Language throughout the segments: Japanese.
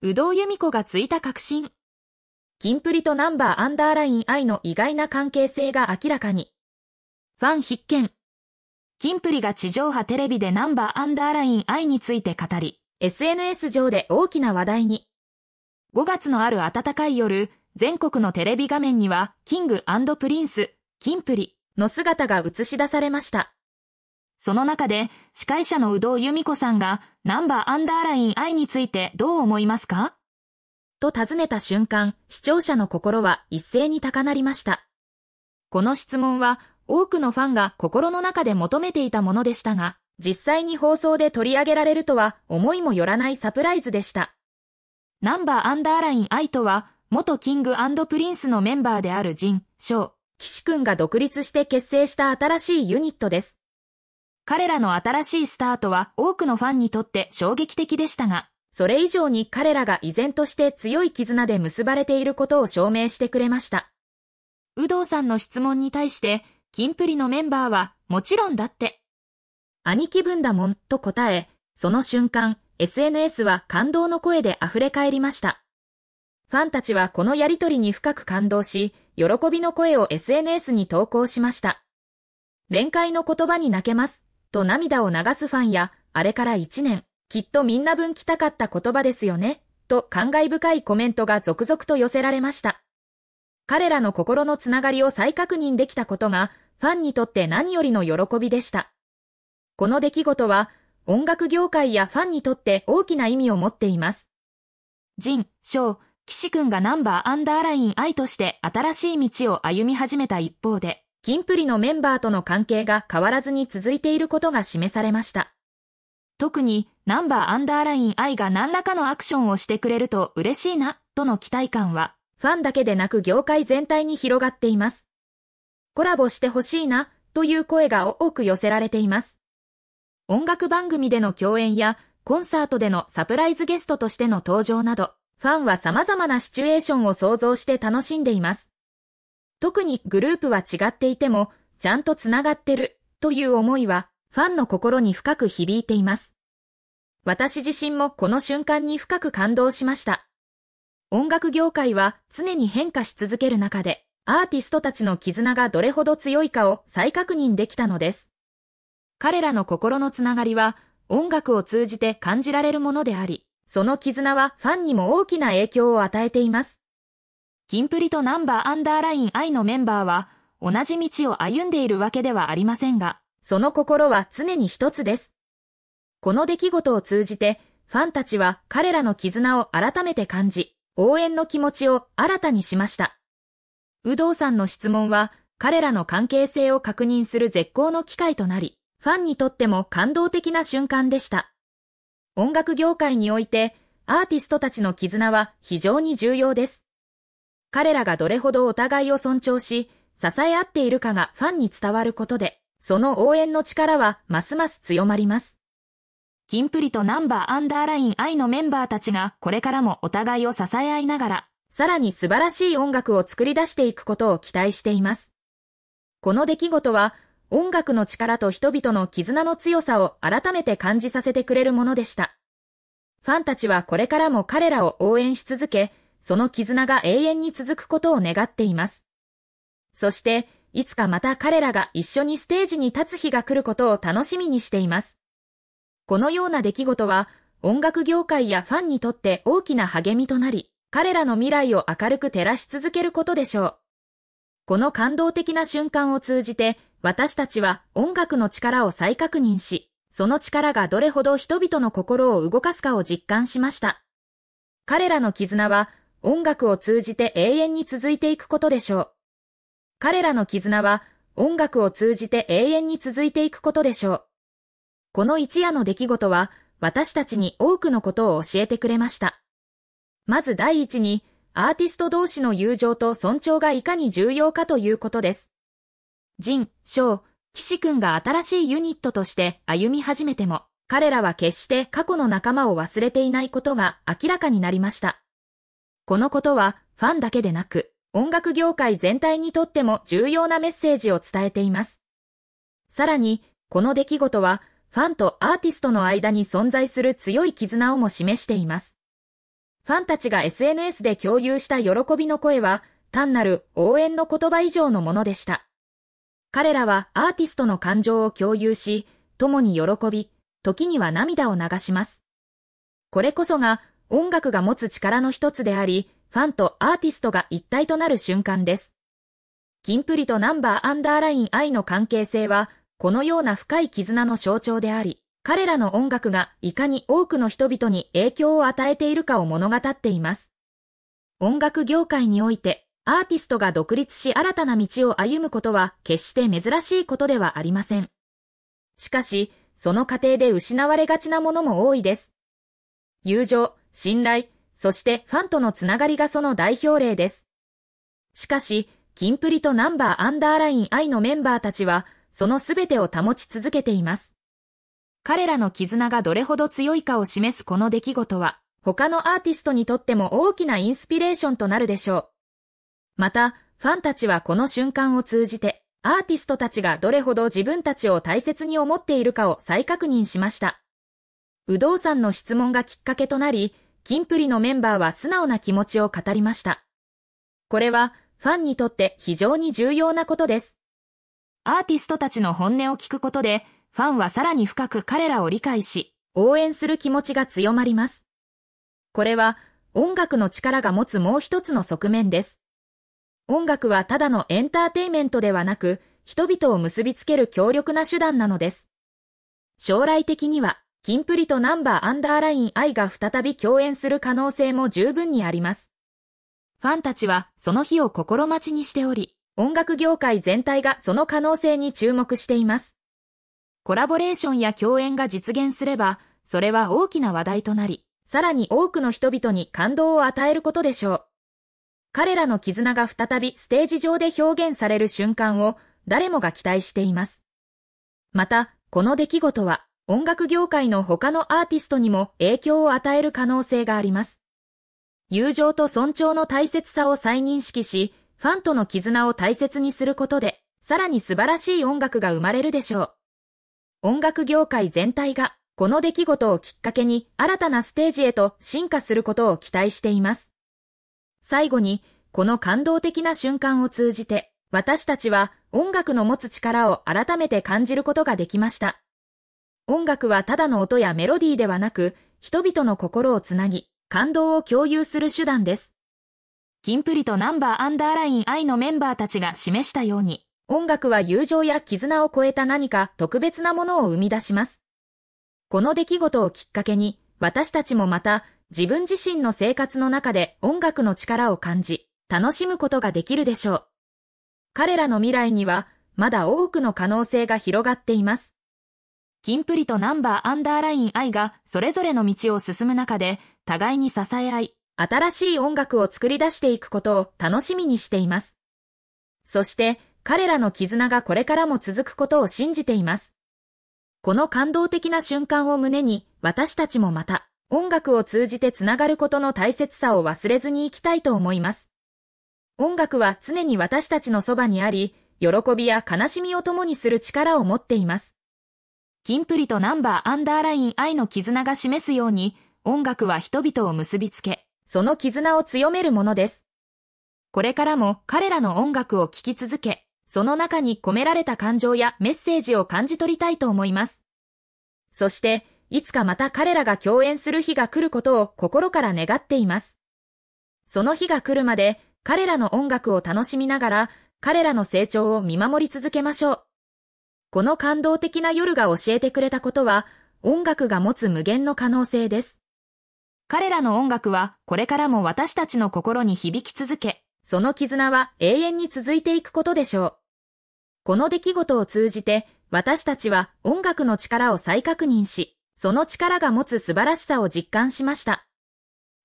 有働由美子がついた確信。キンプリとナンバーアンダーライン愛の意外な関係性が明らかに。ファン必見。キンプリが地上波テレビでナンバーアンダーライン愛について語り、SNS 上で大きな話題に。5月のある暖かい夜、全国のテレビ画面には、キングプリンス、キンプリの姿が映し出されました。その中で司会者の宇藤由美子さんがナンバーアンダーライン愛についてどう思いますかと尋ねた瞬間、視聴者の心は一斉に高鳴りました。この質問は多くのファンが心の中で求めていたものでしたが、実際に放送で取り上げられるとは思いもよらないサプライズでした。ナンバーアンダーライン愛とは、元キングプリンスのメンバーであるジン、ショー、岸くんが独立して結成した新しいユニットです。彼らの新しいスタートは多くのファンにとって衝撃的でしたが、それ以上に彼らが依然として強い絆で結ばれていることを証明してくれました。有働さんの質問に対して、キンプリのメンバーは、もちろんだって。兄貴分だもん、と答え、その瞬間、SNS は感動の声で溢れ返りました。ファンたちはこのやりとりに深く感動し、喜びの声を SNS に投稿しました。連会の言葉に泣けますと涙を流すファンや、あれから1年、きっとみんな分来たかった言葉ですよね、と感慨深いコメントが続々と寄せられました。彼らの心のつながりを再確認できたことが、ファンにとって何よりの喜びでした。この出来事は、音楽業界やファンにとって大きな意味を持っています。ジン、ショー、岸シ君がナンバーアンダーライン愛として新しい道を歩み始めた一方で、キンプリのメンバーとの関係が変わらずに続いていることが示されました。特に、ナンバーアンダーライン I が何らかのアクションをしてくれると嬉しいな、との期待感は、ファンだけでなく業界全体に広がっています。コラボしてほしいな、という声が多く寄せられています。音楽番組での共演や、コンサートでのサプライズゲストとしての登場など、ファンは様々なシチュエーションを想像して楽しんでいます。特にグループは違っていても、ちゃんとつながってるという思いは、ファンの心に深く響いています。私自身もこの瞬間に深く感動しました。音楽業界は常に変化し続ける中で、アーティストたちの絆がどれほど強いかを再確認できたのです。彼らの心のつながりは、音楽を通じて感じられるものであり、その絆はファンにも大きな影響を与えています。キンプリとナンバーアンダーライン I のメンバーは、同じ道を歩んでいるわけではありませんが、その心は常に一つです。この出来事を通じて、ファンたちは彼らの絆を改めて感じ、応援の気持ちを新たにしました。有働さんの質問は、彼らの関係性を確認する絶好の機会となり、ファンにとっても感動的な瞬間でした。音楽業界において、アーティストたちの絆は非常に重要です。彼らがどれほどお互いを尊重し、支え合っているかがファンに伝わることで、その応援の力はますます強まります。キンプリとナンバーアンダーライン愛のメンバーたちがこれからもお互いを支え合いながら、さらに素晴らしい音楽を作り出していくことを期待しています。この出来事は、音楽の力と人々の絆の強さを改めて感じさせてくれるものでした。ファンたちはこれからも彼らを応援し続け、その絆が永遠に続くことを願っています。そして、いつかまた彼らが一緒にステージに立つ日が来ることを楽しみにしています。このような出来事は、音楽業界やファンにとって大きな励みとなり、彼らの未来を明るく照らし続けることでしょう。この感動的な瞬間を通じて、私たちは音楽の力を再確認し、その力がどれほど人々の心を動かすかを実感しました。彼らの絆は音楽を通じて永遠に続いていくことでしょう。彼らの絆は音楽を通じて永遠に続いていくことでしょう。この一夜の出来事は私たちに多くのことを教えてくれました。まず第一に、アーティスト同士の友情と尊重がいかに重要かということです。ジン、ショウ、岸くんが新しいユニットとして歩み始めても、彼らは決して過去の仲間を忘れていないことが明らかになりました。このことはファンだけでなく、音楽業界全体にとっても重要なメッセージを伝えています。さらに、この出来事は、ファンとアーティストの間に存在する強い絆をも示しています。ファンたちが SNS で共有した喜びの声は、単なる応援の言葉以上のものでした。彼らはアーティストの感情を共有し、共に喜び、時には涙を流します。これこそが音楽が持つ力の一つであり、ファンとアーティストが一体となる瞬間です。キンプリとナンバーアンダーライン愛の関係性は、このような深い絆の象徴であり、彼らの音楽がいかに多くの人々に影響を与えているかを物語っています。音楽業界において、アーティストが独立し新たな道を歩むことは決して珍しいことではありません。しかし、その過程で失われがちなものも多いです。友情、信頼、そしてファンとのつながりがその代表例です。しかし、キンプリとナンバーアンダーライン I のメンバーたちは、その全てを保ち続けています。彼らの絆がどれほど強いかを示すこの出来事は、他のアーティストにとっても大きなインスピレーションとなるでしょう。また、ファンたちはこの瞬間を通じて、アーティストたちがどれほど自分たちを大切に思っているかを再確認しました。不動さんの質問がきっかけとなり、キンプリのメンバーは素直な気持ちを語りました。これはファンにとって非常に重要なことです。アーティストたちの本音を聞くことで、ファンはさらに深く彼らを理解し、応援する気持ちが強まります。これは音楽の力が持つもう一つの側面です。音楽はただのエンターテイメントではなく、人々を結びつける強力な手段なのです。将来的には、キンプリとナンバーアンダーライン愛が再び共演する可能性も十分にあります。ファンたちはその日を心待ちにしており、音楽業界全体がその可能性に注目しています。コラボレーションや共演が実現すれば、それは大きな話題となり、さらに多くの人々に感動を与えることでしょう。彼らの絆が再びステージ上で表現される瞬間を誰もが期待しています。また、この出来事は音楽業界の他のアーティストにも影響を与える可能性があります。友情と尊重の大切さを再認識し、ファンとの絆を大切にすることで、さらに素晴らしい音楽が生まれるでしょう。音楽業界全体が、この出来事をきっかけに新たなステージへと進化することを期待しています。最後に、この感動的な瞬間を通じて、私たちは音楽の持つ力を改めて感じることができました。音楽はただの音やメロディーではなく、人々の心をつなぎ、感動を共有する手段です。キンプリとナンバーアンダーライン I のメンバーたちが示したように、音楽は友情や絆を超えた何か特別なものを生み出します。この出来事をきっかけに、私たちもまた自分自身の生活の中で音楽の力を感じ、楽しむことができるでしょう。彼らの未来には、まだ多くの可能性が広がっています。キンプリとナンバーアンダーライン I がそれぞれの道を進む中で、互いに支え合い、新しい音楽を作り出していくことを楽しみにしています。そして、彼らの絆がこれからも続くことを信じています。この感動的な瞬間を胸に、私たちもまた、音楽を通じてつながることの大切さを忘れずに行きたいと思います。音楽は常に私たちのそばにあり、喜びや悲しみを共にする力を持っています。キンプリとナンバーアンダーライン I の絆が示すように、音楽は人々を結びつけ、その絆を強めるものです。これからも彼らの音楽を聴き続け、その中に込められた感情やメッセージを感じ取りたいと思います。そして、いつかまた彼らが共演する日が来ることを心から願っています。その日が来るまで、彼らの音楽を楽しみながら、彼らの成長を見守り続けましょう。この感動的な夜が教えてくれたことは、音楽が持つ無限の可能性です。彼らの音楽は、これからも私たちの心に響き続け、その絆は永遠に続いていくことでしょう。この出来事を通じて、私たちは音楽の力を再確認し、その力が持つ素晴らしさを実感しました。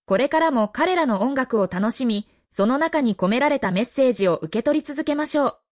これからも彼らの音楽を楽しみ、その中に込められたメッセージを受け取り続けましょう。